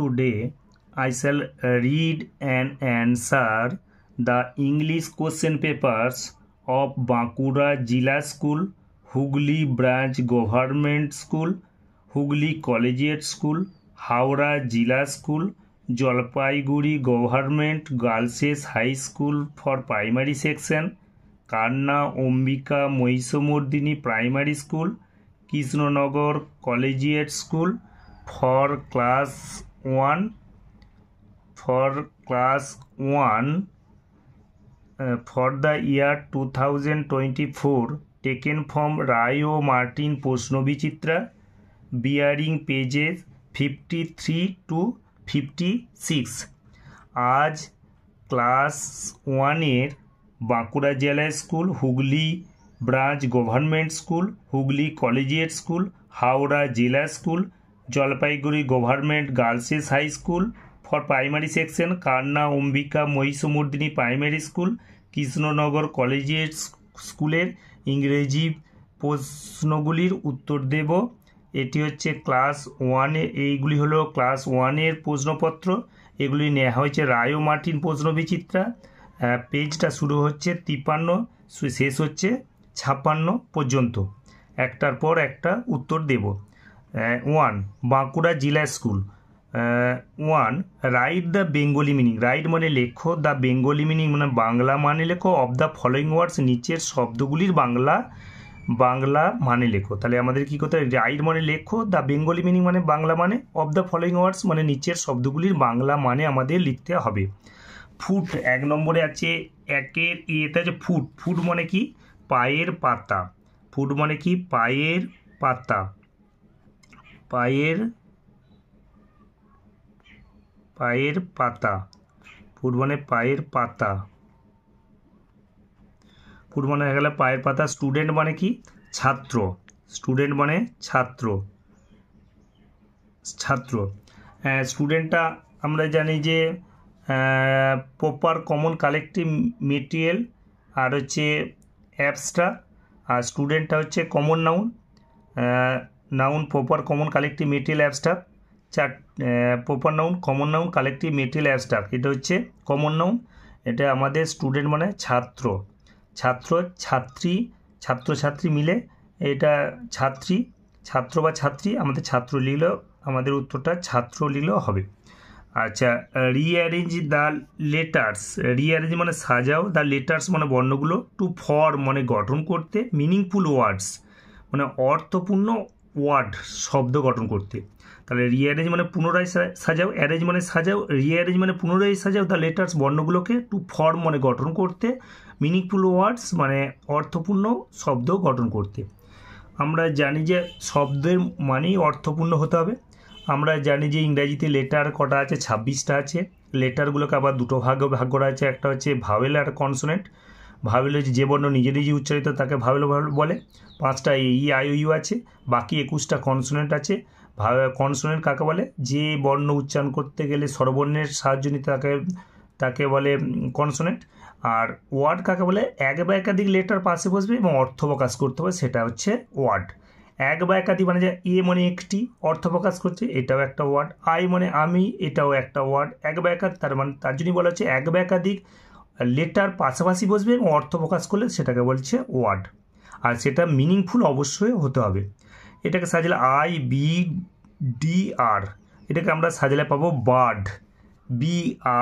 today I shall read and answer the English question papers of Bankura Jila School, Hugli Branch Government School, Hugli Collegiate School, Howrah Jila School, Jalpaiguri Government Girls' High School for Primary Section, Karna Ombika Moisomordini Primary School, Kishnanagar Collegiate School for Class one for class one for the year two thousand twenty four taken from Ray ও Martin প্রশ্নবিচিত্রা bearing pages fifty three to fifty six আজ class ওয়ানের বাঁকুড়া জেলা school Hooghly branch government school Hooghly collegiate school Howrah জেলা school Jalpaiguri government girls high school for primary section কান্না Ambika Mahishamardini primary school Krishnanagar collegiate স্কুলের ইংরেজি প্রশ্নগুলির উত্তর দেব এটি হচ্ছে ক্লাস ওয়ানে এইগুলি হলো ক্লাস ওয়ানের প্রশ্নপত্র এগুলি নেওয়া হয়েছে রায়ো মার্টিন প্রশ্নবিচিত্রা পেজটা শুরু হচ্ছে তিপ্পান্ন শেষ হচ্ছে ছাপ্পান্ন পর্যন্ত একটার পর একটা উত্তর দেব ওয়ান বাঁকুড়া জিলা school one write the Bengali meaning write মানে লেখো দ্য বেঙ্গলি মিনিং মানে বাংলা মানে লেখো অফ দ্য ফলোয়িং ওয়ার্ডস নিচের শব্দগুলির বাংলা বাংলা মানে লেখো তাহলে আমাদের কী করতে হবে রাইট মানে লেখো দ্য বেঙ্গলি মিনিং মানে বাংলা মানে অফ দ্য ফলোয়িং ওয়ার্ডস মানে নিচের শব্দগুলির বাংলা মানে আমাদের লিখতে হবে ফুট এক নম্বরে আছে একের ইয়েতে আছে ফুট ফুট মানে কি পায়ের পাতা ফুট মানে কি পায়ের পাতা পায়ের পায়ের পাতা ফুটবনে পায়ের পাতা ফুটবনে হয়ে গেলে পায়ের পাতা স্টুডেন্ট মানে কি ছাত্র স্টুডেন্ট মানে ছাত্র ছাত্র স্টুডেন্টটা আমরা জানি যে প্রপার কমন কালেক্টিভ মেটেরিয়াল আর হচ্ছে অ্যাপসটা আর স্টুডেন্টটা হচ্ছে common noun noun proper common collective material abstract চার proper noun common noun collective material abstract এটা হচ্ছে কমন নাউন এটা আমাদের স্টুডেন্ট মানে ছাত্র ছাত্র ছাত্রী ছাত্রছাত্রী মিলে এটা ছাত্রী ছাত্র বা ছাত্রী আমাদের ছাত্র লিখলেও আমাদের উত্তরটা ছাত্র লিখলেও হবে আচ্ছা রিঅ্যারেঞ্জ দ্য লেটার্স রিঅ্যারেঞ্জ মানে সাজাও দ্য লেটার্স মানে বর্ণগুলো টু ফর মানে গঠন করতে মিনিংফুল ওয়ার্ডস মানে অর্থপূর্ণ ওয়ার্ড শব্দ গঠন করতে তাহলে মানে রিঅ্যারেঞ্জ মানে, মানে পুনরায় সাজাও অ্যারেঞ্জ মানে সাজাও রিঅ্যারেঞ্জ মানে পুনরায় সাজাও দ্য লেটার্স বর্ণগুলোকে টু ফর্ম মানে গঠন করতে মিনিংফুল ওয়ার্ডস মানে অর্থপূর্ণ শব্দ গঠন করতে আমরা জানি যে শব্দের মানেই অর্থপূর্ণ হতে হবে আমরা জানি যে ইংরাজিতে লেটার কটা আছে ছাব্বিশটা আছে লেটারগুলোকে আবার দুটো ভাগে ভাগ করা আছে একটা হচ্ছে ভাওয়েল আর কনসোনেন্ট ভাবেল যে যে বর্ণ নিজে নিজে উচ্চারিত তাকে ভাবেল বলে পাঁচটা ই আই ইউ আছে বাকি একুশটা কনসোনেন্ট আছে কনসোনেন্ট কাকে বলে যে বর্ণ উচ্চারণ করতে গেলে স্বরবর্ণের সাহায্য নিতে তাকে তাকে বলে কনসোনেন্ট আর ওয়ার্ড কাকে বলে এক বা একাধিক লেটার পাশে বসবে এবং অর্থ প্রকাশ করতে হবে সেটা হচ্ছে ওয়ার্ড এক বা একাধিক মানে যে এ মানে একটি অর্থ প্রকাশ করছে এটাও একটা ওয়ার্ড আই মানে আমি এটাও একটা ওয়ার্ড এক বা একাধিক তার মানে তার জন্যই বলা হচ্ছে এক বা একাধিক লেটার পাশাপাশি বসবে এবং অর্থ প্রকাশ করলে সেটাকে বলছে ওয়ার্ড আর সেটা মিনিংফুল অবশ্যই হতে হবে এটাকে সাজালে আই বি ডি আর এটাকে আমরা সাজালে পাবো bird B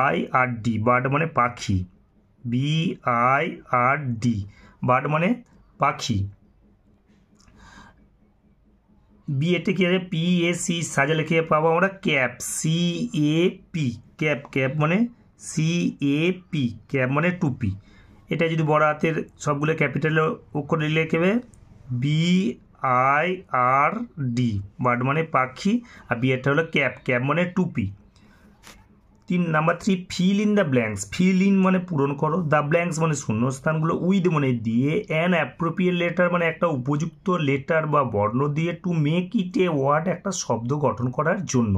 I R D bird মানে পাখি B I R D bird মানে পাখি বি এতে কী আছে পি এ সি সাজালে খেয়ে পাবো আমরা cap C A P cap cap মানে সি এ পি ক্যাপ মানে টুপি এটা যদি বড় হাতের সবগুলো ক্যাপিটালে অক্ষর লিখেবে B I R D bird মানে পাখি আর বিয়েটা হলো ক্যাপ ক্যাপ মানে টুপি তিন number three fill in the blanks fill in মানে পূরণ করো দ্য ব্ল্যাঙ্কস মানে শূন্যস্থানগুলো উইথ মানে দিয়ে অ্যান অ্যাপ্রোপ্রিয়েট লেটার মানে একটা উপযুক্ত লেটার বা বর্ণ দিয়ে to make it a word একটা শব্দ গঠন করার জন্য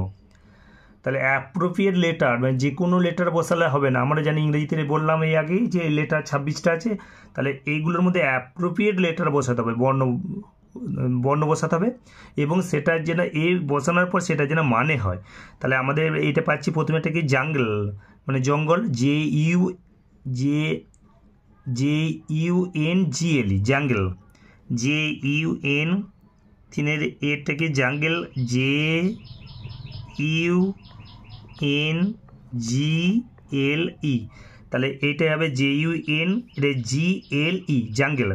তাহলে অ্যাপ্রোপ্রিয়েট লেটার মানে যে কোনো লেটার বসালে হবে না আমরা জানি ইংরেজিতে বললাম এই আগেই যে লেটার ছাব্বিশটা আছে তাহলে এইগুলোর মধ্যে অ্যাপ্রোপ্রিয়েট লেটার বসাতে হবে বর্ণ বর্ণ বসাতে হবে এবং সেটা যেন এ বসানোর পর সেটা যেন মানে হয় তাহলে আমাদের এইটা পাচ্ছি প্রথমে একটা কি জাঙ্গল মানে জঙ্গল J U J J U N G L jungle J U N থিনের কি jungle J U N G L E তাহলে এটা হবে জে ইউ এন এটা জি এল ই জাঙ্গেল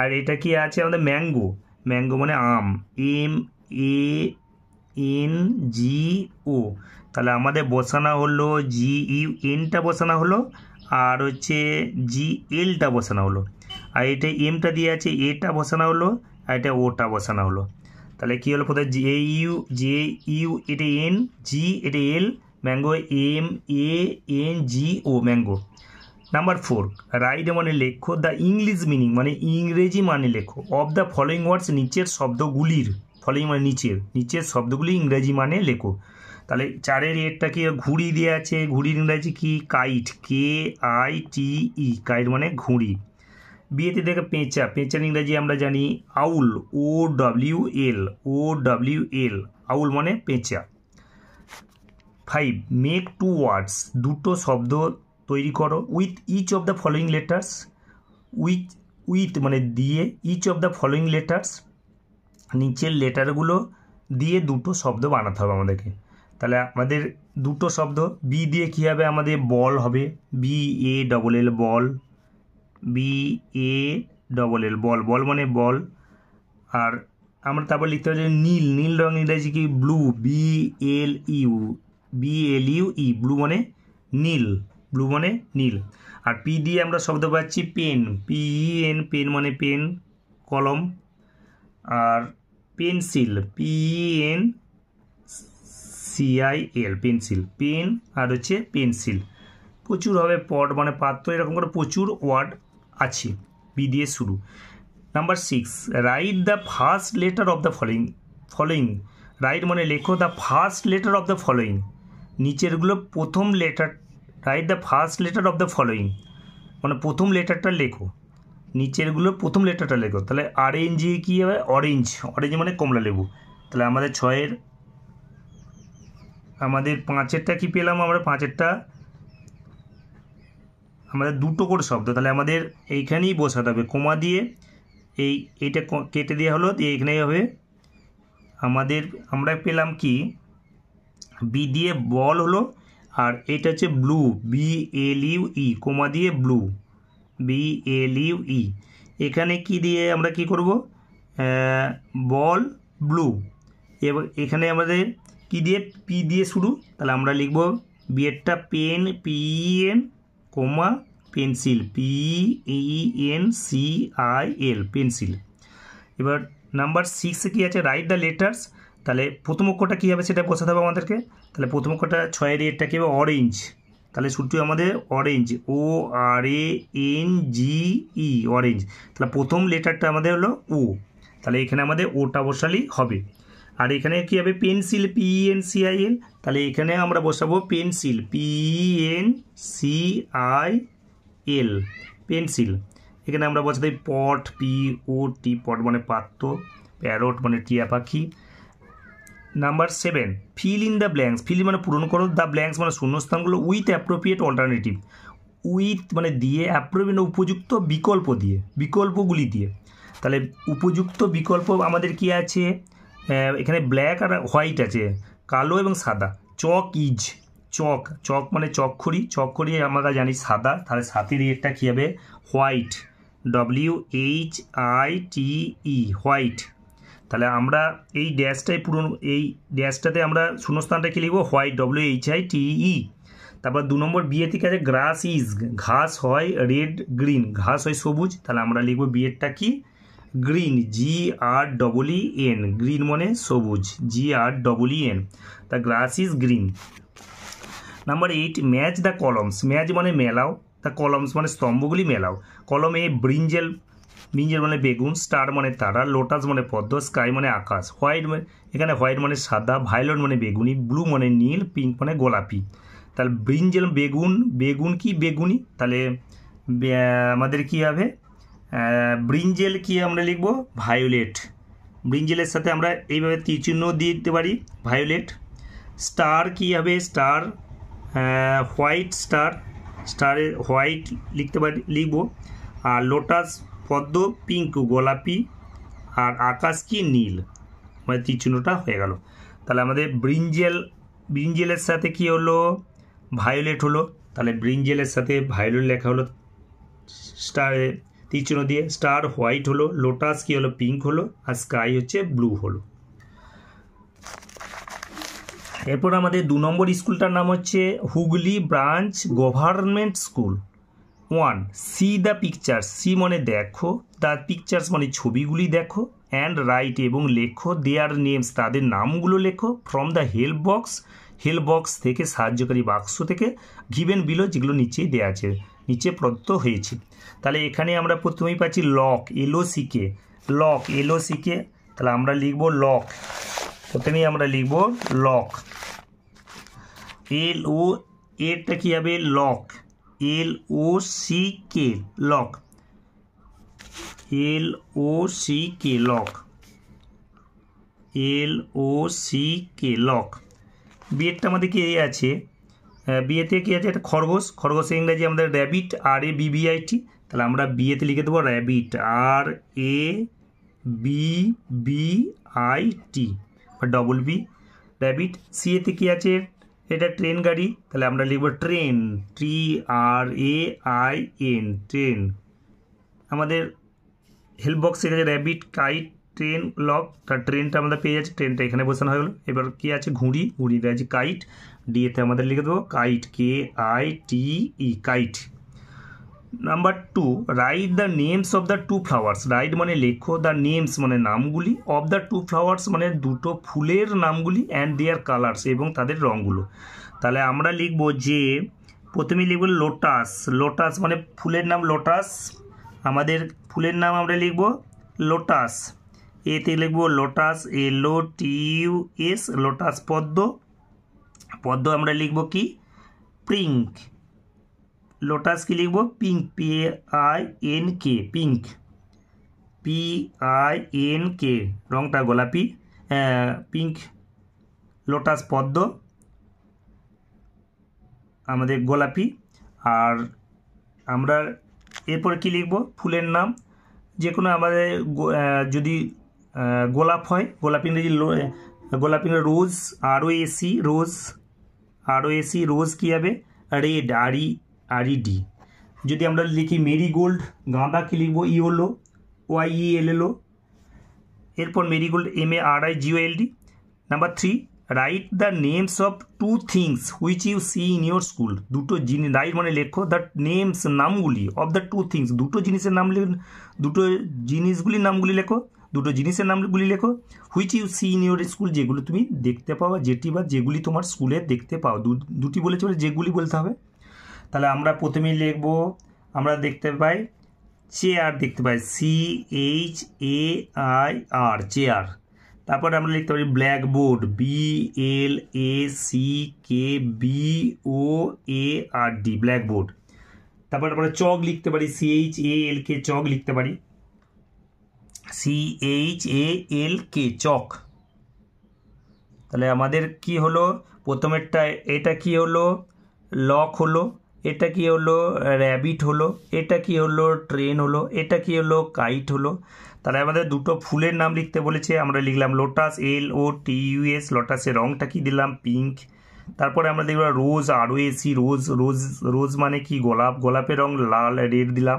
আর এটা কি আছে আমাদের ম্যাঙ্গো ম্যাঙ্গো মানে আম এম এ এন জি ও তাহলে আমাদের বসানো হলো জি ইউ এনটা বসানো হলো আর হচ্ছে জি এলটা বসানো হলো আর এটা এমটা দিয়ে আছে এটা বসানো হলো আর এটা ওটা বসানো হলো তাহলে কী হলো প্রথমে জে ইউ জে ইউ এটা এন জি এটা L mango M A N G O mango number four write মানে লেখো দ্য ইংলিশ মিনিং মানে ইংরেজি মানে লেখো অব দ্য ফলোয়িং ওয়ার্ডস নিচের শব্দগুলির ফলোয়িং মানে নিচের নিচের শব্দগুলি ইংরেজি মানে লেখো তাহলে চারের এরটা কি ঘুড়ি দেওয়া আছে ঘুড়ির ইংরাজি কি kite K I T E kite মানে ঘুড়ি বিয়েতে দেখে পেঁচা পেঁচার ইংরাজি আমরা জানি আউল ও ডব্লিউ এল ও ডব্লিউ এল আউল মানে পেঁচা ফাইভ মেক টু ওয়ার্ডস দুটো শব্দ তৈরি করো with each of the following letters with with মানে দিয়ে each of the following letters নিচের লেটারগুলো দিয়ে দুটো শব্দ বানাতে হবে আমাদেরকে তাহলে আমাদের দুটো শব্দ বি দিয়ে কী হবে আমাদের বল হবে B A double L ball B A double L ball ball মানে বল আর আমরা তারপর লিখতে পারি নীল নীল রঙ ইংরাজি কি blue B L U B L U E blue e, মানে নীল ব্লু মানে নীল আর পি দিয়ে আমরা শব্দ পাচ্ছি পেন এন পেন মানে পেন কলম আর pencil P N C I L pencil pen আর হচ্ছে পেন্সিল প্রচুর হবে পট মানে পাত্র এরকম করে প্রচুর ওয়ার্ড আছে বি দিয়ে শুরু number six write the first letter of the following following write মানে লেখো the first letter of the following নিচেরগুলো প্রথম letter write the first letter of the following মানে প্রথম লেটারটা লেখো নিচেরগুলো প্রথম লেটারটা লেখো তাহলে অরেঞ্জ কী হবে অরেঞ্জ অরেঞ্জ মানে কমলা লেবু তাহলে আমাদের ছয়ের আমাদের পাঁচেরটা কি পেলাম আমরা পাঁচেরটা আমাদের দুটো করে শব্দ তাহলে আমাদের এইখানেই বসাতে হবে কোমা দিয়ে এই এটা কেটে দেওয়া হলো দিয়ে এখানেই হবে আমাদের আমরা পেলাম কি বি দিয়ে বল হলো আর এটা হচ্ছে blue B L U E comma দিয়ে blue B L U E এখানে কি দিয়ে আমরা কি করব বল ব্লু এবার এখানে আমাদের কি দিয়ে পি দিয়ে শুরু তাহলে আমরা লিখব বিয়েরটা pen P N comma pencil P N C I L pencil এবার নাম্বার সিক্সে কী আছে রাইট দ্য লেটার্স তাহলে প্রথম অক্ষরটা কী হবে সেটা বসাতে হবে আমাদেরকে তাহলে প্রথম অক্ষরটা ছয়ের এরটা কী হবে অরেঞ্জ তাহলে শুটটি আমাদের orange O R A N G E orange তাহলে প্রথম লেটারটা আমাদের হলো ও তাহলে এখানে আমাদের ওটা বসালেই হবে আর এখানে কী হবে pencil P N C I L তাহলে এখানে আমরা বসাবো pencil P N C I L pencil এখানে আমরা বসাতে পট পি ও টি পট মানে পাত্র প্যারট মানে টিয়া পাখি number seven fill in the blanks fill মানে পূরণ করো দ্য ব্ল্যাঙ্কস মানে শূন্যস্থানগুলো উইথ অ্যাপ্রোপ্রিয়েট অল্টারনেটিভ উইথ মানে দিয়ে অ্যাপ্রোপ্রিয়েট মানে উপযুক্ত বিকল্প দিয়ে বিকল্পগুলি দিয়ে তাহলে উপযুক্ত বিকল্প আমাদের কি আছে এখানে ব্ল্যাক আর হোয়াইট আছে কালো এবং সাদা চক ইজ চক চক মানে চকখড়ি চকখড়ি আমরা জানি সাদা তাহলে সাতির ইয়েরটা কী হবে white W H I T E white তাহলে আমরা এই ড্যাশটাই পূরণ এই ড্যাশটাতে আমরা শূন্যস্থানটা কী লিখবো white W H I T E তারপর দু নম্বর বিয়ে থেকে আছে গ্রাস ইজ ঘাস হয় রেড গ্রিন ঘাস হয় সবুজ তাহলে আমরা লিখবো বিয়েরটা কি green G R double E N green মানে সবুজ G R double E N the grass is green number eight match the columns match মানে মেলাও দ্য কলমস মানে স্তম্ভগুলি মেলাও কলমে ব্রিঞ্জেল মিঞ্জের মানে বেগুন স্টার মানে তারা লোটাস মানে পদ্ম স্কাই মানে আকাশ হোয়াইট মানে এখানে হোয়াইট মানে সাদা ভায়োলেট মানে বেগুনি ব্লু মানে নীল পিঙ্ক মানে গোলাপি তাহলে ব্রিঞ্জেল বেগুন বেগুন কি বেগুনি তাহলে আমাদের কি হবে ব্রিঞ্জেল কি আমরা লিখব ভায়োলেট ব্রিঞ্জেলের সাথে আমরা এইভাবে তীচিহ্ন দিয়ে দিতে পারি ভায়োলেট স্টার কি হবে স্টার হোয়াইট স্টার স্টারে হোয়াইট লিখতে পারি লিখব আর লোটাস পদ্ম পিঙ্ক গোলাপি আর আকাশ কি নীল মানে তীর্চিহ্নটা হয়ে গেল তাহলে আমাদের ব্রিঞ্জেল ব্রিঞ্জেলের সাথে কি হলো ভায়োলেট হলো তাহলে ব্রিঞ্জেলের সাথে ভায়োলেট লেখা হলো স্টার তীর্চিহ্ন দিয়ে স্টার হোয়াইট হলো লোটাস কি হলো পিঙ্ক হলো আর স্কাই হচ্ছে ব্লু হলো এরপর আমাদের দু নম্বর স্কুলটার নাম হচ্ছে Hooghly branch government school one see the picture see মানে দেখো দ্য পিকচার্স মানে ছবিগুলি দেখো অ্যান্ড রাইট এবং লেখো দেয়ার নেমস তাদের নামগুলো লেখো from the help box help box থেকে সাহায্যকারী বাক্স থেকে গিভেন বিলো যেগুলো নিচেই দেওয়া আছে নিচে প্রদত্ত হয়েছে তাহলে এখানে আমরা প্রথমেই পাচ্ছি লক এলো সিকে লক এলো সিকে তাহলে আমরা লিখব লক প্রথমেই আমরা লিখব লক এল ও এটা কী হবে lock L O C K lock L O C K lock L O C K lock বিয়েরটা আমাদের কে আছে বিয়েতে কী আছে একটা খরগোশ খরগোশে ইংরাজি আমাদের র্যাবিট আর এ বিবিআইটি তাহলে আমরা বিয়েতে লিখে দেবো rabbit R A B B I T বা ডবল বি র্যাবিট সিএতে কী আছে এটা ট্রেন গাড়ি তাহলে আমরা লিখব train T R A I N train আমাদের হেল্প বক্সে র্যাবিট কাইট ট্রেন লক তার ট্রেনটা আমাদের পেয়ে যাচ্ছে ট্রেনটা এখানে বসানো হয়ে গেলো এবার কি আছে ঘুড়ি ঘুড়িটা আছে কাইট ডিএতে আমাদের লিখে দেবো kite K I T E kite number two write the names of the two flowers write মানে লেখো দ্য নেমস মানে নামগুলি অফ দ্য টু ফ্লাওয়ার্স মানে দুটো ফুলের নামগুলি অ্যান্ড দেয়ার কালার্স এবং তাদের রঙগুলো তাহলে আমরা লিখবো যে প্রথমে লিখব লোটাস লোটাস মানে ফুলের নাম লোটাস আমাদের ফুলের নাম আমরা লিখব লোটাস এতে লিখব লোটাস এলো টিউ এস লোটাস পদ্ম পদ্ম আমরা লিখব কি প্রিঙ্ক লোটাস কি লিখব pink P I N K pink P I N K রংটা গোলাপি পিঙ্ক লোটাস পদ্ম আমাদের গোলাপি আর আমরা এরপর কি লিখব ফুলের নাম যে কোনো আমাদের যদি গোলাপ হয় গোলাপ ইংরেজি গোলাপ ইংরেজি রোজ আরও এসি রোজ আরও এসি রোজ কী হবে red R E e R E D যদি আমরা লিখি মেরিগোল্ড গাঁদা কি ই yellow Y E L L O এরপর marigold M A R I G O L D number three write the names of two things which you see in your school দুটো জিনিস write মানে লেখো দ্য নেমস নামগুলি of the two things দুটো জিনিসের নাম দুটো জিনিসগুলির নামগুলি লেখো দুটো জিনিসের নামগুলি লেখো which you see in your school যেগুলো তুমি দেখতে পাও যেটি বা যেগুলি তোমার স্কুলে দেখতে পাও দুটি বলেছে যেগুলি বলতে হবে তাহলে আমরা প্রথমেই লিখব আমরা দেখতে পাই চেয়ার দেখতে পাই C H A I R chair তারপরে আমরা লিখতে পারি blackboard B L A C K B O A R D blackboard তারপরে আমরা চক লিখতে পারি সি এইচ এ এল কে চক লিখতে পারি সি এইচ এ এল কে চক তাহলে আমাদের কি হলো প্রথমেরটা এটা কি হলো লক হলো এটা কি হলো র্যাবিট হলো এটা কি হলো ট্রেন হলো এটা কি হলো কাইট হলো তাহলে আমাদের দুটো ফুলের নাম লিখতে বলেছে আমরা লিখলাম লোটাস এল ও টি ইউএস লোটাসের রঙটা কি দিলাম পিঙ্ক তারপরে আমরা দেখব রোজ আরও এসি রোজ রোজ রোজ মানে কি গোলাপ গোলাপের রং লাল রেড দিলাম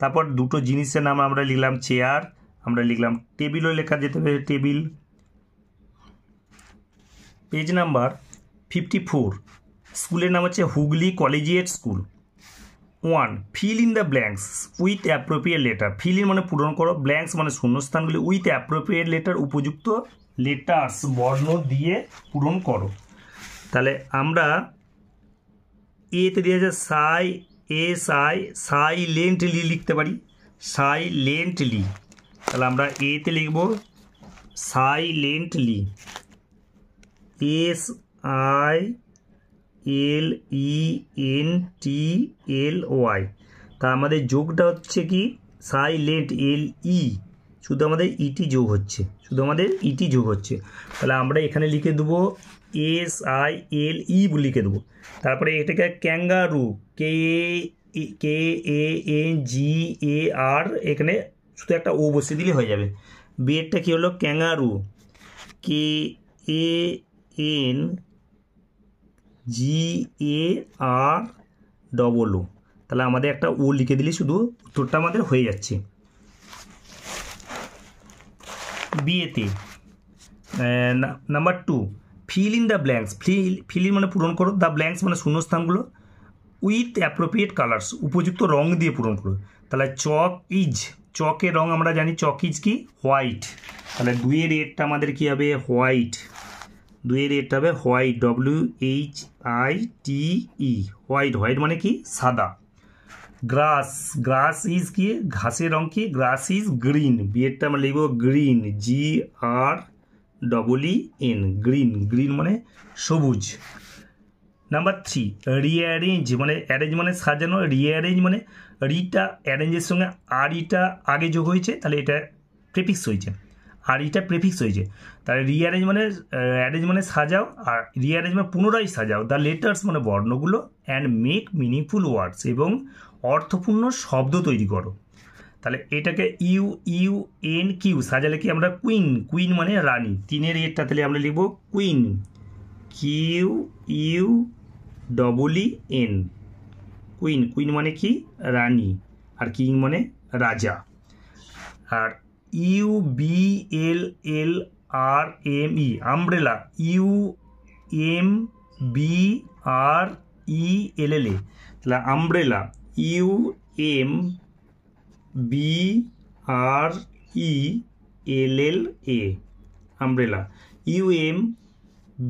তারপর দুটো জিনিসের নাম আমরা লিখলাম চেয়ার আমরা লিখলাম টেবিলও লেখা যেতে পারে table page number fifty four স্কুলের নাম হচ্ছে Hooghly collegiate school one fill in the blanks with appropriate letter fill in মানে পূরণ করো ব্ল্যাঙ্কস মানে শূন্যস্থানগুলি উইথ অ্যাপ্রোপ্রিয়েট লেটার উপযুক্ত লেটার্স বর্ণ দিয়ে পূরণ করো তাহলে আমরা এতে দিয়ে আছে সাই এস আই সাইলেন্টলি লিখতে পারি সাইলেন্টলি তাহলে আমরা এতে লিখব silently S I L E N T L Y তা আমাদের যোগটা হচ্ছে কি সাইলেন্ট এল ই শুধু আমাদের ইটি e যোগ হচ্ছে শুধু আমাদের ইটি e যোগ হচ্ছে তাহলে আমরা এখানে লিখে দেবো এস আই এল ই লিখে দেবো তারপরে এটাকে kangaroo K A K A N G A আর এখানে শুধু একটা ও বসিয়ে দিলে হয়ে যাবে বিয়েরটা কী হলো kangaroo K A N G A R double O তাহলে আমাদের একটা ও লিখে দিলে শুধু উত্তরটা আমাদের হয়ে যাচ্ছে বিয়েতে number two fill in the blanks fill fill in মানে পূরণ করো দ্য ব্ল্যাঙ্কস মানে শূন্যস্থানগুলো উইথ অ্যাপ্রোপ্রিয়েট কালার্স উপযুক্ত রং দিয়ে পূরণ করো তাহলে চক ইজ চকের রং আমরা জানি চক ইজ কি হোয়াইট তাহলে দুইয়ের এরটা আমাদের কী হবে হোয়াইট দুইয়ের এটা হবে white W H I T E white white মানে কি সাদা গ্রাস গ্রাস ইজ কি ঘাসের রং কি গ্রাস ইজ গ্রিন বিয়েরটা আমরা লিখব green G R double E N green green মানে সবুজ নাম্বার থ্রি রিঅ্যারেঞ্জ মানে অ্যারেঞ্জ মানে সাজানো রিঅ্যারেঞ্জ মানে রিটা অ্যারেঞ্জের সঙ্গে আর ইটা আগে যোগ হয়েছে তাহলে এটা প্রেপিক্স হয়েছে আর এটা প্রেফিক্স হয়েছে তাহলে রিঅ্যারেঞ্জ মানে অ্যারেঞ্জ মানে সাজাও আর রিঅ্যারেঞ্জ মানে পুনরায় সাজাও দ্য লেটার্স মানে বর্ণগুলো অ্যান্ড মেক মিনিংফুল ওয়ার্ডস এবং অর্থপূর্ণ শব্দ তৈরি করো তাহলে এটাকে ইউ ইউ এন কিউ সাজালে কি আমরা কুইন কুইন মানে রানী তিনের এরটা তাহলে আমরা লিখব queen Q U double E N queen queen মানে কি রানী আর কিং মানে রাজা আর U B L L R A M E umbrella U M B R E L L A তলা umbrella U M B R E L L A umbrella U M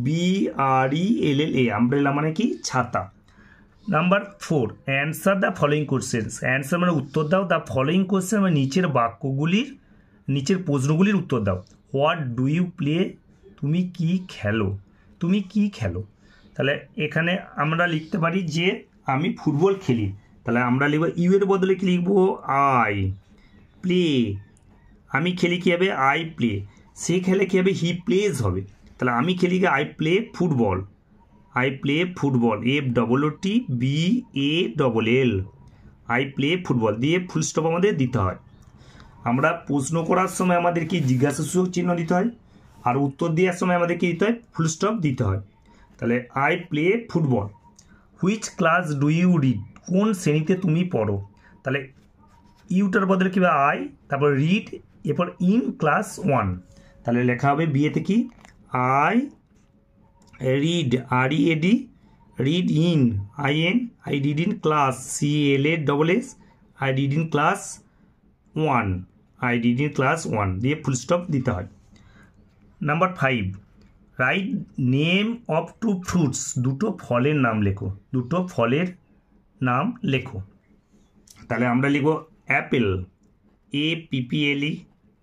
B R E L L A umbrella মানে কি ছাতা number 4 answer the following questions answer মানে উত্তর দাও the following question মানে নিচের বাক্যগুলি নিচের প্রশ্নগুলির উত্তর দাও হোয়াট ডু ইউ প্লে তুমি কি খেলো তুমি কি খেলো তাহলে এখানে আমরা লিখতে পারি যে আমি ফুটবল খেলি তাহলে আমরা লিখব ইউ এর বদলে কি লিখব আই প্লে আমি খেলি কী হবে আই প্লে সে খেলে কী হবে হি প্লেজ হবে তাহলে আমি খেলি কি I play football I play football F double T B A double L I play football দিয়ে ফুল স্টপ আমাদের দিতে হয় আমরা প্রশ্ন করার সময় আমাদের কি জিজ্ঞাসাসূচক চিহ্ন দিতে হয় আর উত্তর দেওয়ার সময় আমাদের কি দিতে হয় ফুল স্টপ দিতে হয় তাহলে I play football which class do you read কোন শ্রেণীতে তুমি পড়ো তাহলে ইউটার বদলে কিবা আই তারপর রিড এরপর ইন ক্লাস ওয়ান তাহলে লেখা হবে বিয়েতে কি I read R D read in I N I read in class C L A double S I read in class one I class one দিয়ে ফুল স্টপ দিতে হয় number five write name of two fruits দুটো ফলের নাম লেখো দুটো ফলের নাম লেখো তাহলে আমরা লিখব apple A P P L E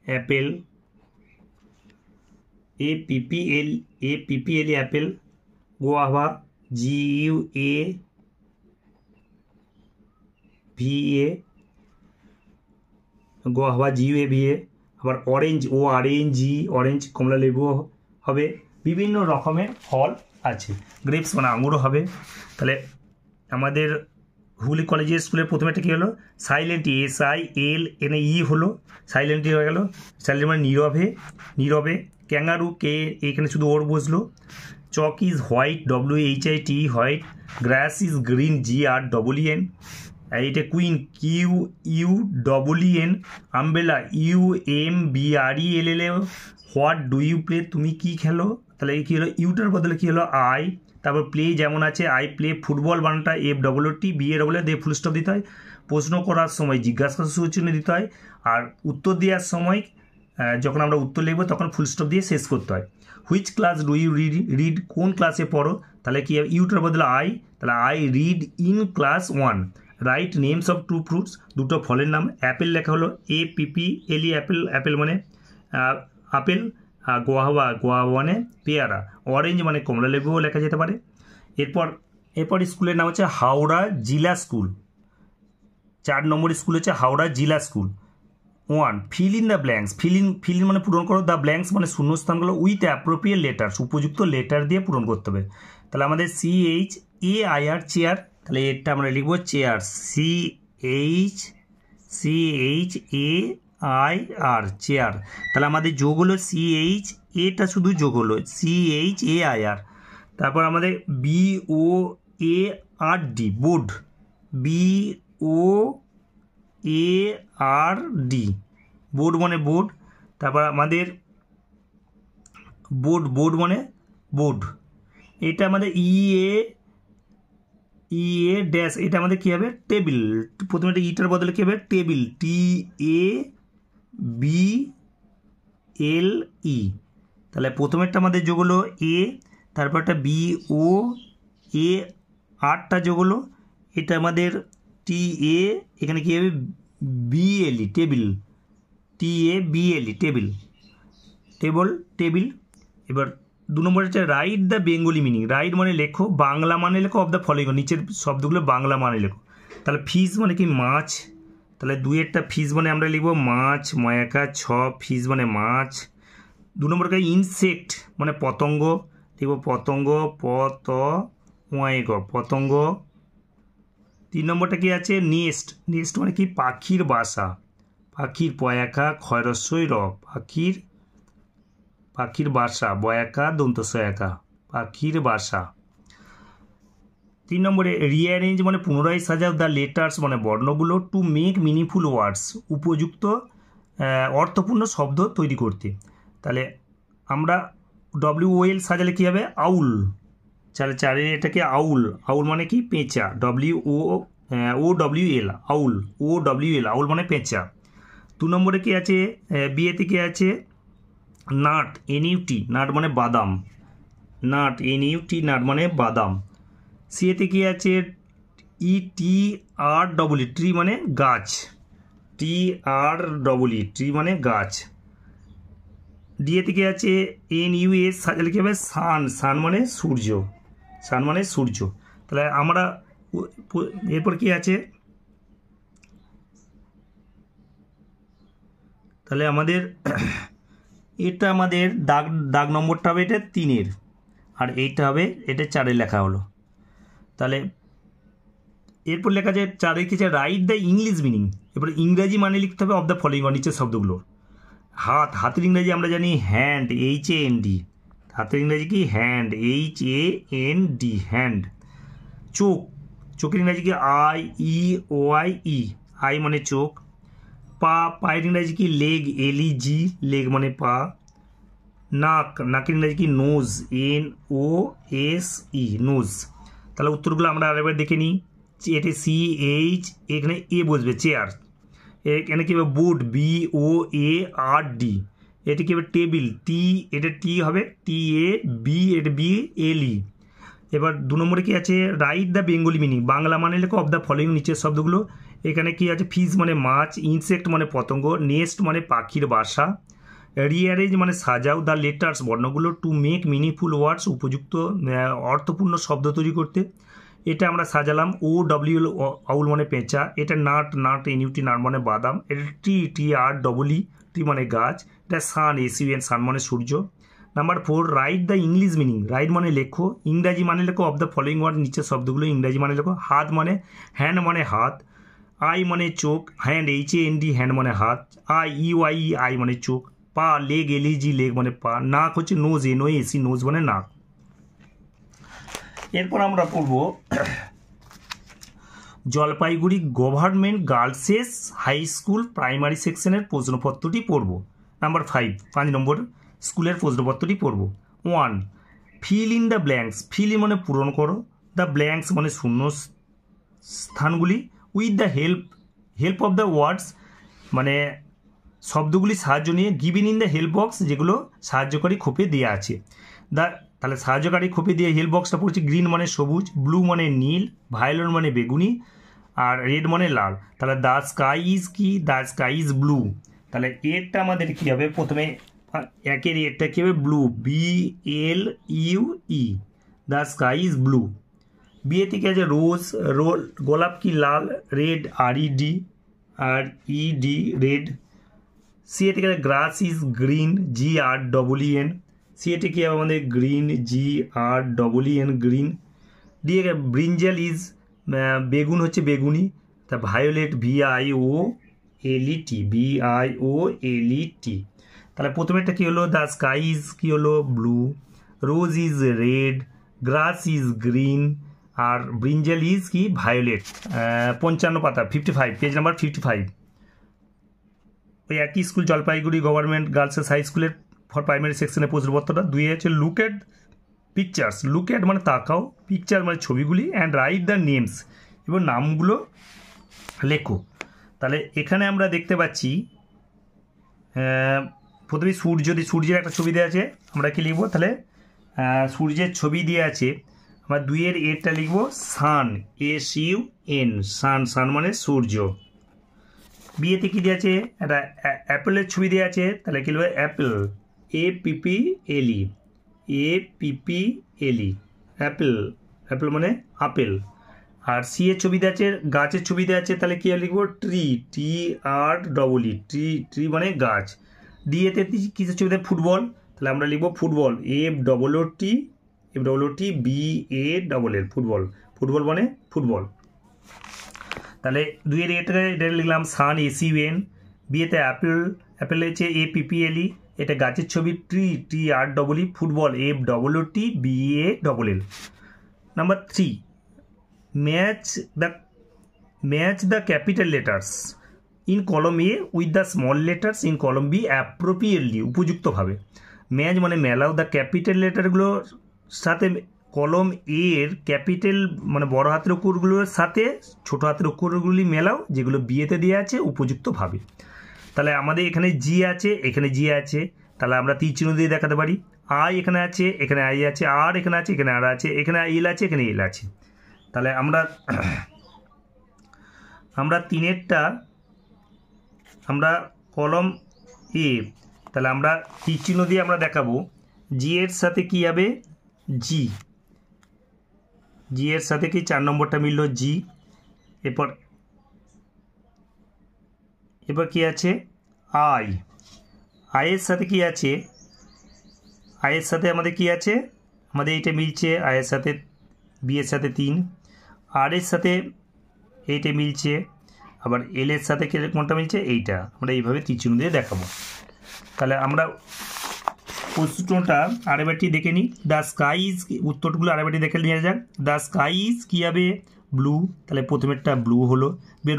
apple A P P L A P P L E apple guava G U A V A আবার জিউ এ বিয়ে আবার orange O R N G orange কমলা লেবু হবে বিভিন্ন রকমের ফল আছে গ্রেপস মানে আঙুরও হবে তাহলে আমাদের হুগলি কলেজের স্কুলের প্রথমে একটা কী হলো silent S I L N E হলো সাইলেন্টি হয়ে গেলো সাইলেন্ট মানে নীরবে নীরবে ক্যাঙ্গারু কে এখানে শুধু ওর বসলো chalk is white W H I T white grass is green G R double N এইটা queen Q U double N umbrella U M B R E L L A what do you play তুমি কী খেলো তাহলে কী হলো ইউটার বদলে কী হলো I তারপর প্লে যেমন আছে আই প্লে ফুটবল বানটা F double T B A double দিয়ে ফুল স্টপ দিতে হয় প্রশ্ন করার সময় জিজ্ঞাসা সূচনা দিতে হয় আর উত্তর দেওয়ার সময় যখন আমরা উত্তর লিখবো তখন ফুল স্টপ দিয়ে শেষ করতে হয় which class do you read read কোন ক্লাসে পড়ো তাহলে কি ইউটার বদলে আই তাহলে I read in class one write names of two fruits দুটো ফলের নাম অ্যাপেল লেখা হলো A P P L E apple apple মানে আপেল আর গোয়াহা গোয়াহা মানে পেয়ারা অরেঞ্জ মানে কমলা লেবুও লেখা যেতে পারে এরপর এরপর স্কুলের নাম হচ্ছে হাওড়া জিলা স্কুল চার নম্বর স্কুল হচ্ছে হাওড়া জিলা school one fill in the blanks fill in fill in মানে পূরণ করো দ্য ব্ল্যাঙ্কস মানে শূন্যস্থানগুলো উইথ অ্যাপ্রোপ্রিয়েট লেটার উপযুক্ত লেটার দিয়ে পূরণ করতে হবে তাহলে আমাদের C H A I R chair তাহলে এটা আমরা লিখব chair C H C H A I R chair তাহলে আমাদের যোগ হলো সি এইচ এটা শুধু যোগ হলো C H A I R তারপর আমাদের B O A R D board B O A R D board মানে বোর্ড তারপর আমাদের বোর্ড বোর্ড মানে বোর্ড এটা আমাদের ই e A E a dash এটা আমাদের কী হবে টেবিল প্রথমে এটা ইটার বদলে কী হবে table T A B L E তাহলে প্রথমেরটা আমাদের যোগ হলো এ তারপর একটা বি ও এ আরটা যোগ হলো এটা আমাদের টি এ এখানে কী হবে B L E table T A B L E table table table এবার দু নম্বর হচ্ছে write the Bengali meaning write মানে লেখো বাংলা মানে লেখো অব দ্য ফলোইং নিচের শব্দগুলো বাংলা মানে লেখো তাহলে ফিস মানে কি মাছ তাহলে একটা ফিস মানে আমরা লিখবো মাছ ময়াকা ছ ফিস মানে মাছ দু নম্বর কাজ ইনসেক্ট মানে পতঙ্গ লিখবো পতঙ্গ প ত ময়গ পতঙ্গ তিন নম্বরটা কি আছে নেস্ট নেস্ট মানে কি পাখির বাসা পাখির পয়াকা খয়রস্বই র পাখির পাখির বাসা বয়াকা দন্ত সয়াকা পাখির বাসা তিন নম্বরে রিঅ্যারেঞ্জ মানে পুনরায় সাজাও দ্য লেটার্স মানে বর্ণগুলো টু মেক মিনিংফুল ওয়ার্ডস উপযুক্ত অর্থপূর্ণ শব্দ তৈরি করতে তাহলে আমরা ডব্লিউ ওয়েল সাজালে কী হবে আউল চার চারে এটাকে আউল আউল মানে কি পেঁচা W O O W L owl O W L owl মানে পেঁচা দু নম্বরে কী আছে বিয়েতে কী আছে নাট এনইউটি নাট মানে বাদাম নাট এনইউটি নাট মানে বাদাম সিএতে কী আছে ই টি আর ডবল ই ট্রি মানে গাছ টি আর ডবল ই ট্রি মানে গাছ ডিএতে কী আছে এন ইউ এস সাজালে কী হবে সান সান মানে সূর্য সান মানে সূর্য তাহলে আমরা এরপর কি আছে তাহলে আমাদের এটা আমাদের দাগ দাগ নম্বরটা হবে এটা তিনের আর এইটা হবে এটা চারে লেখা হলো তাহলে এরপর লেখা যায় চারে কিছু রাইট দ্য ইংলিশ মিনিং এরপর ইংরাজি মানে লিখতে হবে অব দ্য ফলোইং অর নিচের শব্দগুলোর হাত হাতের ইংরাজি আমরা জানি hand H A N D হাতের ইংরাজি কি hand H A N D hand চোখ চোখের ইংরাজি কি eye E Y E eye মানে চোখ পা পায়ের ইংরাজি কি লেগ এলই জি লেগ মানে পা নাক নাকের ইংরাজি কি nose N O S E nose তাহলে উত্তরগুলো আমরা আরেকবার দেখে নিই এটি সি এইচ এখানে এ বসবে চেয়ার এখানে কী হবে boot B O A R D এটি কী হবে টেবিল টি এটা টি হবে টি এ বি এটা বি এল ই এবার দু নম্বরে কী আছে write the Bengali meaning Bangla মানে লেখো অব দ্য ফলোয়িং নিচের শব্দগুলো এখানে কি আছে ফিজ মানে মাছ ইনসেক্ট মানে পতঙ্গ নেস্ট মানে পাখির বাসা রিয়ারেজ মানে সাজাও দ্য লেটার্স বর্ণগুলো টু মেক মিনিফুল ওয়ার্ডস উপযুক্ত অর্থপূর্ণ শব্দ তৈরি করতে এটা আমরা সাজালাম ও ডব্লিউ আউল মানে পেঁচা এটা নাট নাট এনইউটি নাট মানে বাদাম এটা টি টি আর ডবল ই টি মানে গাছ এটা সান এসিউএন সান মানে সূর্য number four write the English meaning write মানে লেখো ইংরাজি মানে লেখো অফ দ্য ফলোয়িং ওয়ার্ড নিচের শব্দগুলো ইংরাজি মানে লেখো হাত মানে হ্যান্ড মানে হাত আই মানে চোখ hand H A N D hand মানে হাত eye E Y E eye মানে চোখ পা লেগ এল জি লেগ মানে পা নাক হচ্ছে nose A no S E nose মানে নাক এরপর আমরা পড়ব Jalpaiguri government girls high school primary সেকশনের প্রশ্নপত্রটি পড়ব নাম্বার ফাইভ পাঁচ নম্বর স্কুলের প্রশ্নপত্রটি পড়ব one fill in the blanks fill মানে পূরণ করো দ্য ব্ল্যাঙ্কস মানে শূন্য স্থানগুলি with the help help of the words মানে শব্দগুলি সাহায্য নিয়ে given in the help box যেগুলো সাহায্যকারী খোপে দেওয়া আছে দ্য তাহলে সাহায্যকারী খোপে দিয়ে হেল্প বক্সটা পড়ছে গ্রিন মানে সবুজ ব্লু মানে নীল ভায়োলেট মানে বেগুনি আর রেড মানে লাল তাহলে দ্য স্কাই ইজ কি দ্য স্কাই ইজ ব্লু তাহলে এরটা আমাদের কী হবে প্রথমে একের এরটা কী হবে blue B L U E the sky is blue বিয়েতে কি আছে রোজ রোল গোলাপ কি লাল red R E D R E D red C এতে কি আছে grass is green G R double E N C এটি কি হবে আমাদের green G R double E N green D brinjal is বেগুন হচ্ছে বেগুনি তা violet V I O L E T V I O L E T তাহলে প্রথমেরটা কী হলো দ্য স্কাই ইজ কী হলো blue rose is red grass is green আর ব্রিঞ্জেল ইজ কি ভায়োলেট পঞ্চান্ন পাতা fifty five page number fifty five ওই একই school Jalpaiguri government girls high স্কুলের ফর প্রাইমারি সেকশনে প্রশ্নপত্রটা দুই হচ্ছে লুকেড পিকচার্স লুকেড মানে তাকাও পিকচার মানে ছবিগুলি অ্যান্ড রাইট দ্য নেমস এবং নামগুলো লেখো তাহলে এখানে আমরা দেখতে পাচ্ছি প্রথমে সূর্য যদি সূর্যের একটা ছবি দেওয়া আছে আমরা কি লিখবো তাহলে সূর্যের ছবি দিয়ে আছে আমরা দুইয়ের এরটা লিখবো sun S U N sun sun মানে সূর্য বিয়েতে কী দেওয়া আছে একটা অ্যাপেলের ছবি দেওয়া আছে তাহলে কী লিখবো অ্যাপেল এ পিপি এলি A P P L E apple apple মানে আপেল আর সি এর ছবি দেওয়া আছে গাছের ছবি দেওয়া আছে তাহলে কী লিখবো tree T R double E tree tree মানে গাছ দিয়ে তেত্রিশ কিসের ছবিতে ফুটবল তাহলে আমরা লিখবো football F double O T F double O T B A double L football football মানে ফুটবল তাহলে দুইয়ের এটাকে এটা লিখলাম সান এসি এন বিয়েতে অ্যাপেল অ্যাপেল হচ্ছে এ পিপিএলই এটা গাছের ছবি tree T R double E football F double O T B A double L number three match the match the capital letters in column A with the small letters in column B appropriately উপযুক্তভাবে match মানে মেলাও the capital লেটারগুলোর সাথে কলম এর capital মানে বড় হাতের অক্ষরগুলোর সাথে ছোট হাতের অক্ষরগুলি মেলাও যেগুলো বিয়েতে দেওয়া আছে উপযুক্তভাবে তাহলে আমাদের এখানে জি আছে এখানে জি আছে তাহলে আমরা তীর চিহ্ন দিয়ে দেখাতে পারি আই এখানে আছে এখানে আই আছে আর এখানে আছে এখানে আর আছে এখানে এল আছে এখানে ইল আছে তাহলে আমরা আমরা তিনেরটা আমরা কলম এ তাহলে আমরা তীর চিহ্ন দিয়ে আমরা দেখাবো জি এর সাথে কি হবে জি জি এর সাথে কি চার নম্বরটা মিলল জি এরপর এরপর কি আছে আই আয়ের সাথে কি আছে আয়ের সাথে আমাদের কি আছে আমাদের এইটা মিলছে আয়ের সাথে বিয়ের সাথে তিন আর এর সাথে এইটা মিলছে আবার এল এর সাথে কে কোনটা মিলছে এইটা আমরা এইভাবে তীরচিহ্ন দিয়ে দেখাবো তাহলে আমরা প্রশ্নটা আরেবারটি দেখে নিই দ্য স্কাই ইজ উত্তরগুলো আরেবারটি দেখে নিয়ে যাক দ্য স্কাই ইজ কী হবে ব্লু তাহলে প্রথমেরটা ব্লু হলো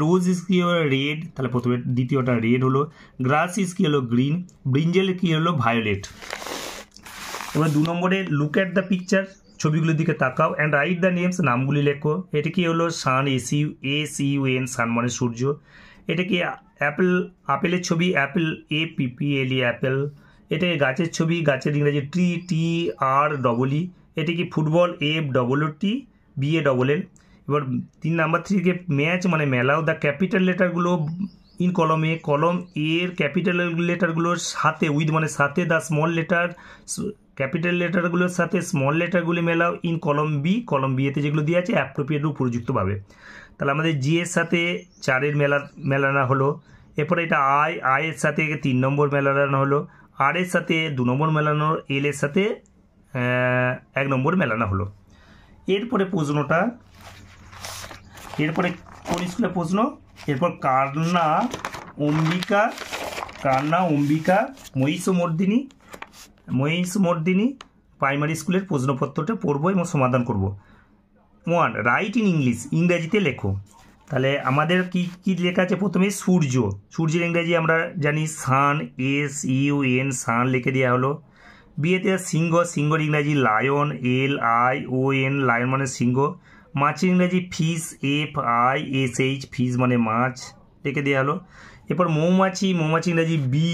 রোজ ইজ কী হলো রেড তাহলে প্রথমে দ্বিতীয়টা রেড হলো গ্রাস ইজ কী হলো গ্রিন ব্রিঞ্জেল কী হলো ভায়োলেট এবার দু নম্বরে লুক অ্যাট দ্য পিকচার ছবিগুলোর দিকে তাকাও অ্যান্ড রাইট দ্য নেমস নামগুলি লেখো এটা কি হলো sun S E A C N sun মানে সূর্য এটা কি অ্যাপেল আপেলের ছবি অ্যাপেল এ পিপিএল অ্যাপেল এটা গাছের ছবি গাছের ইংরেজি tree T R double E এটা কি football F double T B A double L এবার তিন নাম্বার থ্রিকে ম্যাচ মানে মেলাও দ্য ক্যাপিটাল লেটারগুলো ইন কলমে কলম এর ক্যাপিটাল লেটারগুলোর সাথে উইথ মানে সাথে দ্য স্মল লেটার ক্যাপিটাল লেটারগুলোর সাথে স্মল লেটারগুলি মেলাও ইন কলম বি কলম বিয়েতে যেগুলো দিয়ে আছে অ্যাপ্রোপ্রিয়েট উপযুক্তভাবে তাহলে আমাদের জি এর সাথে চারের মেলা মেলানো হলো এরপরে এটা আই আয়ের সাথে তিন নম্বর মেলানো হলো আর এর সাথে দু নম্বর মেলানো এল এর সাথে এক নম্বর মেলানো হলো এরপরে প্রশ্নটা এরপরে কোন স্কুলের প্রশ্ন এরপর কান্না অম্বিকা কান্না অম্বিকা মহিষমর্দিনী মহিষ মর্দিনী প্রাইমারি স্কুলের প্রশ্নপত্রটা পড়বো এবং সমাধান করব ওয়ান রাইট ইন ইংলিশ ইংরেজিতে লেখো তাহলে আমাদের কি কি লেখা আছে প্রথমে সূর্য সূর্যের ইংরেজি আমরা জানি sun S U N sun লিখে দেওয়া হলো বিয়েতে সিংহ সিংহর ইংরাজি lion L I O N lion মানে সিংহ মাছের ইংরাজি fish F I S H fish মানে মাছ লিখে দেওয়া হলো এরপর মৌমাছি মৌমাছি ইংরাজি বি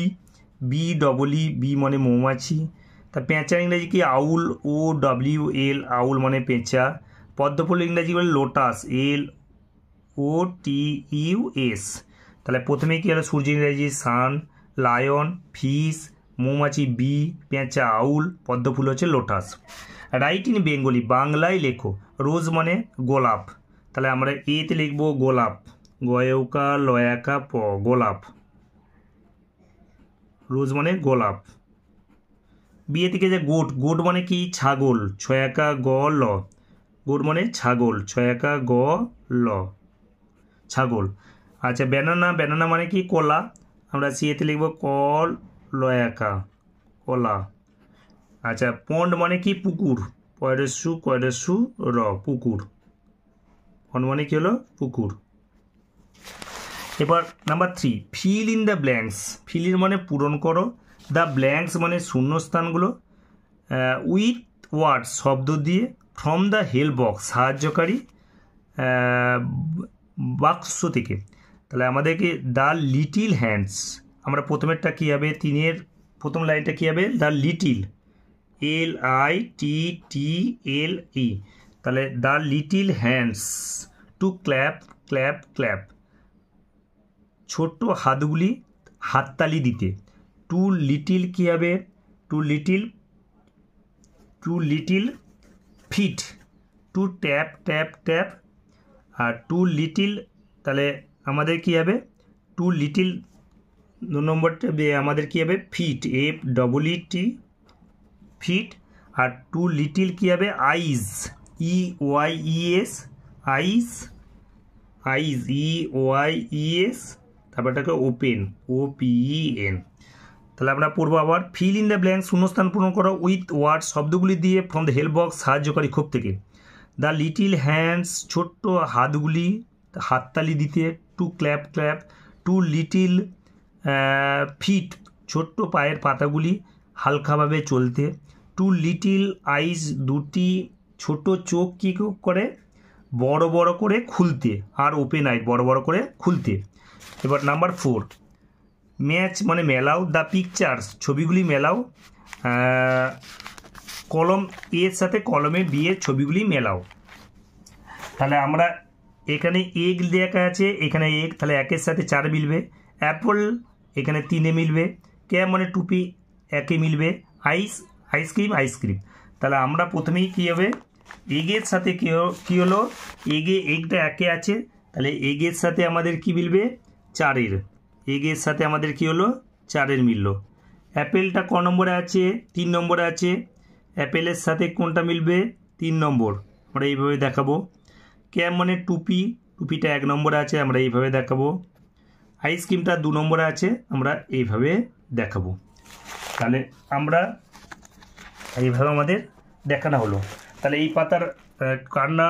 বি ডবল বি মানে মৌমাছি তা পেঁচার ইংরাজি কি আউল ও ডব্লিউ এল আউল মানে পেঁচা পদ্মফুল ইংরাজি বলে lotus L O T U S তাহলে প্রথমে কী হলো সূর্য ইংরাজি সান লায়ন ফিস মৌমাছি বি পেঁচা আউল পদ্মফুল হচ্ছে লোটাস রাইট ইন বেঙ্গলি বাংলায় লেখো রোজ মানে গোলাপ তাহলে আমরা এতে লিখবো গোলাপ গয়কা লয়াকা প গোলাপ রোজ মানে গোলাপ বিয়ে থেকে যে গোট গোট মানে কি ছাগল ছয়াকা গ ল গোট মানে ছাগল ছয়াকা গ ল ছাগল আচ্ছা ব্যানানা ব্যানানা মানে কি কলা আমরা সিএতে লিখব কল লয়াকা কলা আচ্ছা পন্ড মানে কি পুকুর পয়রেসু কয়রেসু র পুকুর পন্ড মানে কি হলো পুকুর এবার number three fill in the blanks fill in মানে পূরণ করো দ্য ব্ল্যাঙ্কস মানে শূন্যস্থানগুলো উইথ ওয়ার্ড শব্দ দিয়ে ফ্রম দ্য হেল বক্স সাহায্যকারী বাক্স থেকে তাহলে আমাদেরকে দ্য লিটিল হ্যান্ডস আমরা প্রথমেরটা কী হবে তিনের প্রথম লাইনটা কী হবে the little L I T T L E তাহলে the little hands to clap clap clap ছোট্ট হাতগুলি হাততালি দিতে টু লিটিল কী হবে two little two little feet to tap tap tap আর টু লিটিল তাহলে আমাদের কী হবে টু লিটিল দু নম্বরটা আমাদের কী হবে feet F double E T feet আর টু লিটিল কী হবে eyes E Y E S eyes eyes E Y E S তারপর এটাকে ওপেন ও এন e তাহলে আমরা পড়বো আবার ফিল ইন দ্য ব্ল্যাঙ্ক শূন্যস্থান পূরণ করো উইথ ওয়ার্ড শব্দগুলি দিয়ে ফ্রম দ্য হেল্প বক্স সাহায্যকারী খুব থেকে দ্য লিটিল হ্যান্ডস ছোট্ট হাতগুলি হাততালি দিতে to clap clap two little feet ছোট্ট পায়ের পাতাগুলি হালকাভাবে চলতে টু লিটিল আইস দুটি ছোট চোখ কী করে বড় বড় করে খুলতে আর ওপেন আইট বড় বড় করে খুলতে এবার নাম্বার ফোর ম্যাচ মানে মেলাও দ্য পিকচার্স ছবিগুলি মেলাও কলম এর সাথে কলমে বি এর ছবিগুলি মেলাও তাহলে আমরা এখানে এগ দেখা আছে এখানে এক তাহলে একের সাথে চার মিলবে অ্যাপল এখানে তিনে মিলবে ক্যা মানে টুপি একে মিলবে আইস আইসক্রিম আইসক্রিম তাহলে আমরা প্রথমেই কী হবে এগের সাথে কী হলো এগে এগটা একে আছে তাহলে এগের সাথে আমাদের কি মিলবে চারের এগের সাথে আমাদের কি হলো চারের মিলল অ্যাপেলটা ক নম্বরে আছে তিন নম্বরে আছে অ্যাপেলের সাথে কোনটা মিলবে তিন নম্বর আমরা এইভাবে দেখাবো ক্যাপ মানে টুপি টুপিটা এক নম্বরে আছে আমরা এইভাবে দেখাবো আইসক্রিমটা দু নম্বরে আছে আমরা এইভাবে দেখাবো তাহলে আমরা এইভাবে আমাদের দেখানো হলো তাহলে এই পাতার কান্না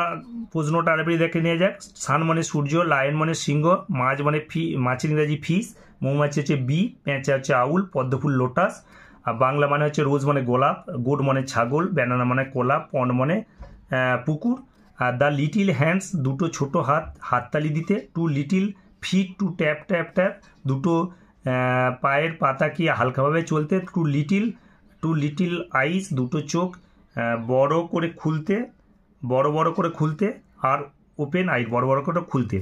প্রশ্নটা আরেকটি দেখে নিয়ে যাক সান মানে সূর্য লায়ন মানে সিংহ মাছ মানে ফি মাছের ইংরাজি ফিস মৌমাছি হচ্ছে বি পেঁচা হচ্ছে আউল পদ্মফুল লোটাস আর বাংলা মানে হচ্ছে রোজ মানে গোলাপ গোড মানে ছাগল ব্যানানা মানে কোলা পন মানে পুকুর আর দ্য লিটিল হ্যান্ডস দুটো ছোট হাত হাততালি দিতে two little feet to tap tap tap দুটো পায়ের পাতা কি হালকাভাবে চলতে two little two little eyes দুটো চোখ বড় করে খুলতে বড় বড় করে খুলতে আর ওপেন আইট বড় বড় করে খুলতে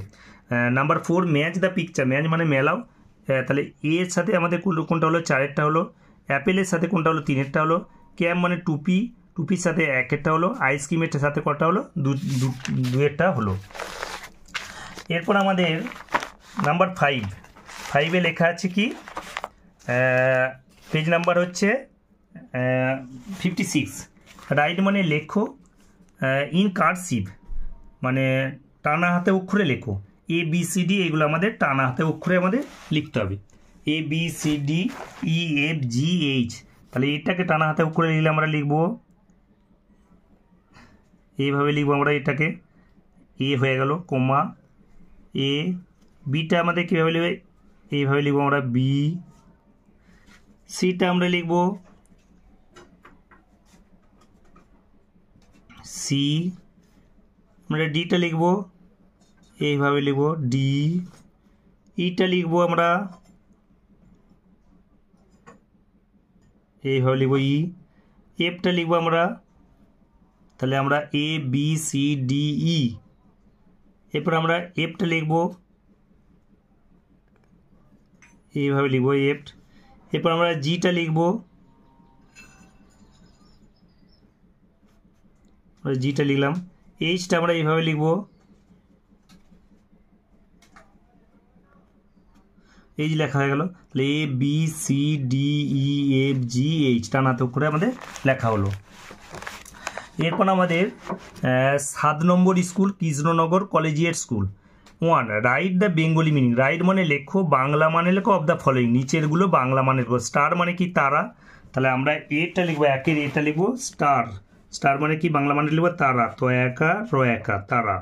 number four match the picture match মানে মেলাও তাহলে এর সাথে আমাদের কোনটা হলো চারেরটা হলো অ্যাপেলের সাথে কোনটা হলো তিনেরটা হলো ক্যাম মানে টুপি টুপির সাথে একটা হলো আইসক্রিমের সাথে কটা হলো দুয়েরটা হলো এরপর আমাদের নাম্বার ফাইভ ফাইভে লেখা আছে কি পেজ নাম্বার হচ্ছে ফিফটি সিক্স রাইট মানে লেখো ইন কার্সিভ মানে টানা হাতে অক্ষরে লেখো এ বি সি ডি এগুলো আমাদের টানা হাতে অক্ষরে আমাদের লিখতে হবে A B C D E F G H তাহলে এটাকে টানা হাতে অক্ষরে লিখলে আমরা লিখবো এইভাবে লিখবো আমরা এটাকে এ হয়ে গেল কোমা এ বিটা আমাদের কীভাবে লিখবে এইভাবে লিখবো আমরা বি সিটা আমরা লিখবো c আমরা d টা লিখবো এই ভাবে লিখবো d e টা লিখবো আমরা এই হলইবো e f টা লিখবো আমরা তাহলে আমরা a b c d e এরপর আমরা f টা লিখবো এই ভাবে লিখবো f এরপর আমরা g টা লিখবো আমরা জিটা লিখলাম এইচটা আমরা এইভাবে লিখব এইচ লেখা হয়ে গেল A B C D E F G H টানাতে করে আমাদের লেখা হলো এরপর আমাদের সাত নম্বর school Krishnanagar collegiate school one write the Bengali meaning write মানে লেখো বাংলা মানে লেখো অব দ্য ফলোয়িং নিচেরগুলো বাংলা মানে লেখো স্টার মানে কি তারা তাহলে আমরা এটা লিখবো একের এটা লিখবো স্টার স্টার মানে কি বাংলা মানে লিখবো তারা তো একা র একা তারা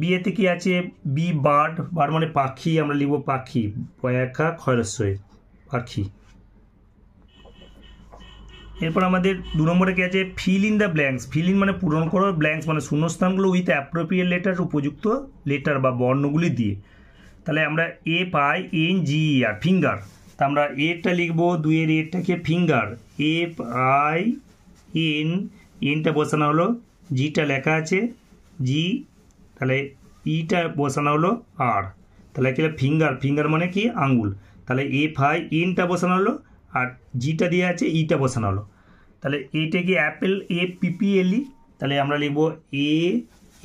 বিয়েতে কি আছে বি বার্ড বার মানে পাখি আমরা লিখবো পাখি একা খয়রসয় পাখি এরপর আমাদের দু নম্বরে কি আছে fill in the blanks fill in মানে পূরণ করো ব্ল্যাঙ্কস মানে শূন্যস্থানগুলো উইথ অ্যাপ্রোপ্রিয়েট লেটার উপযুক্ত লেটার বা বর্ণগুলি দিয়ে তাহলে আমরা এ পাই এন জি আর ফিঙ্গার তা আমরা এরটা লিখবো দুইয়ের এরটাকে ফিঙ্গার এফ আই এন এনটা বসানো হলো জিটা লেখা আছে জি তাহলে ইটা বসানো হলো আর তাহলে কি ফিঙ্গার ফিঙ্গার মানে কি আঙ্গুল তাহলে এফ আই এনটা বসানো হলো আর জিটা দিয়ে আছে ইটা বসানো হলো তাহলে এটা কি অ্যাপেল এ পিপিএলই তাহলে আমরা লিখব এ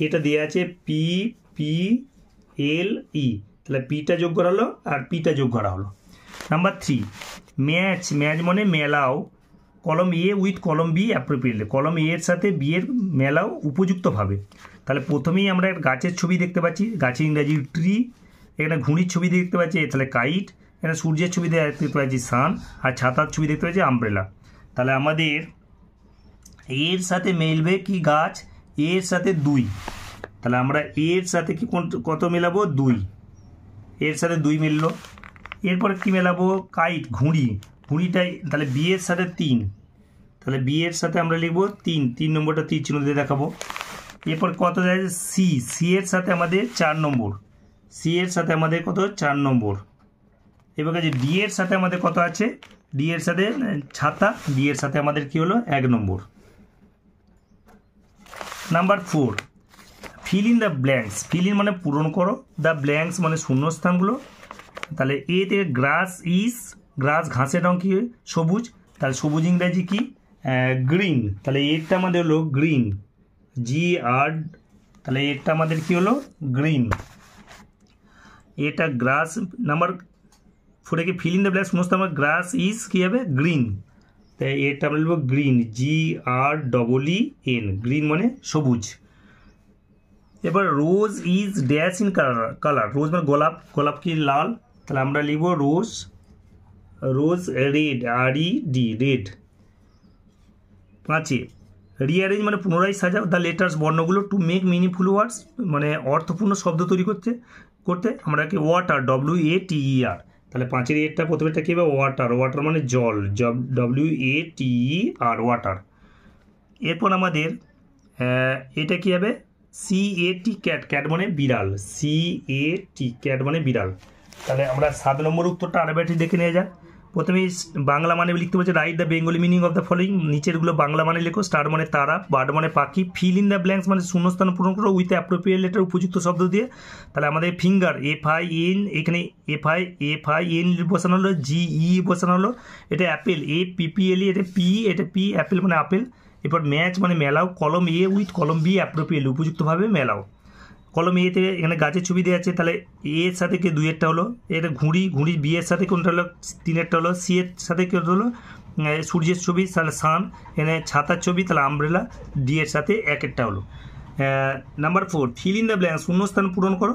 এটা দেওয়া আছে পি পি এল ই তাহলে পিটা যোগ করা হলো আর পিটা যোগ করা হলো নাম্বার থ্রি ম্যাচ ম্যাচ মানে মেলাও column A with column B appropriately column A এর সাথে বি এর মেলাও উপযুক্তভাবে তাহলে প্রথমেই আমরা গাছের ছবি দেখতে পাচ্ছি গাছের ইংরাজি ট্রি এখানে ঘুড়ির ছবি দেখতে পাচ্ছি তাহলে কাইট এখানে সূর্যের ছবি দেখতে পাচ্ছি সান আর ছাতার ছবি দেখতে পাচ্ছি আমব্রেলা তাহলে আমাদের এর সাথে মেলবে কি গাছ এর সাথে দুই তাহলে আমরা এর সাথে কি কত মেলাবো দুই এর সাথে দুই মিললো এরপরে কী মেলাবো কাইট ঘুড়ি ঘুড়িটাই তাহলে বিয়ের সাথে তিন তাহলে বিয়ের সাথে আমরা লিখবো তিন তিন নম্বরটা তীর চিহ্ন দিয়ে দেখাবো এরপর কত যায় সি সি এর সাথে আমাদের চার নম্বর সি এর সাথে আমাদের কত চার নম্বর এবার কাছে ডি এর সাথে আমাদের কত আছে ডি এর সাথে ছাতা ডি এর সাথে আমাদের কি হলো এক নম্বর number four fill in the blanks fill in মানে পূরণ করো দ্য ব্ল্যাঙ্কস মানে শূন্যস্থানগুলো তাহলে এ তে গ্রাস ইস গ্রাস ঘাসের রং কি সবুজ তাহলে সবুজ ইংরাজি কি গ্রিন তাহলে এরটা আমাদের হলো গ্রিন জি আর তাহলে এরটা আমাদের কি হলো গ্রিন এটা গ্রাস নাম্বার ফোরে কি ফিল ইন দ্য ব্ল্যাক সমস্ত আমার গ্রাস ইজ কী হবে গ্রিন তাই এটা আমরা green G R double E N green মানে সবুজ এবার rose is dash in colour colour rose মানে গোলাপ গোলাপ কি লাল তাহলে আমরা লিখব rose rose red R E D red পাঁচে রিঅ্যারেঞ্জ মানে পুনরায় সাজাও দ্য লেটার্স বর্ণগুলো টু মেক মিনিফুল ওয়ার্ডস মানে অর্থপূর্ণ শব্দ তৈরি করতে করতে আমরা কি ওয়াটার ডব্লিউ এ টি ই আর তাহলে পাঁচের এটা প্রথমেটা কী হবে ওয়াটার ওয়াটার মানে জল W A T E R water এরপর আমাদের এটা কী হবে C A T cat cat মানে বিড়াল সি এ টি ক্যাট মানে বিড়াল তাহলে আমরা সাত নম্বর উত্তরটা আরেবারটি দেখে নিয়ে যাই প্রথমে বাংলা মানে লিখতে বলছে write the Bengali meaning of the following নিচেরগুলো বাংলা মানে লেখো স্টার মানে তারা বার্ড মানে পাখি ফিল ইন দ্য ব্ল্যাঙ্কস মানে শূন্যস্থান পূরণ করো উইথ অ্যাপ্রোপ্রিয়েট লেটার উপযুক্ত শব্দ দিয়ে তাহলে আমাদের ফিঙ্গার এফ আই এন এখানে F I F I N বসানো হলো জি ই e বসানো হলো এটা অ্যাপেল এ পিপিএল এটা পি এটা পি অ্যাপেল মানে আপেল এরপর ম্যাচ মানে মেলাও column A with column B appropriate উপযুক্তভাবে মেলাও কলম এতে এখানে গাছের ছবি দেওয়া আছে তাহলে এর সাথে কে একটা হলো এটা ঘুড়ি ঘুড়ি বি এর সাথে কোনটা হলো তিনেরটা হলো সি এর সাথে কে হলো সূর্যের ছবি তাহলে সান এখানে ছাতার ছবি তাহলে আমব্রেলা ডি এর সাথে একটা হলো number four fill in the blank শূন্যস্থান পূরণ করো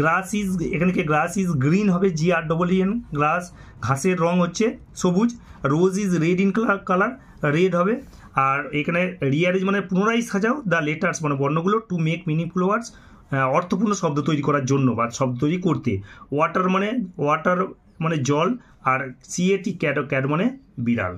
গ্রাস ইজ এখানে কি গ্রাস ইজ গ্রিন হবে জি আর ডবল ইএন গ্রাস ঘাসের রং হচ্ছে সবুজ rose is red in colour red হবে আর এখানে রিয়ারেজ মানে পুনরায় সাজাও দ্য লেটার্স মানে বর্ণগুলো টু মেক মিনি ফ্লোয়ার্স হ্যাঁ, অর্থপূর্ণ শব্দ তৈরি করার জন্য বা শব্দ তৈরি করতে ওয়াটার মানে ওয়াটার মানে জল আর সিএটি ক্যাট ক্যাট মানে বিড়াল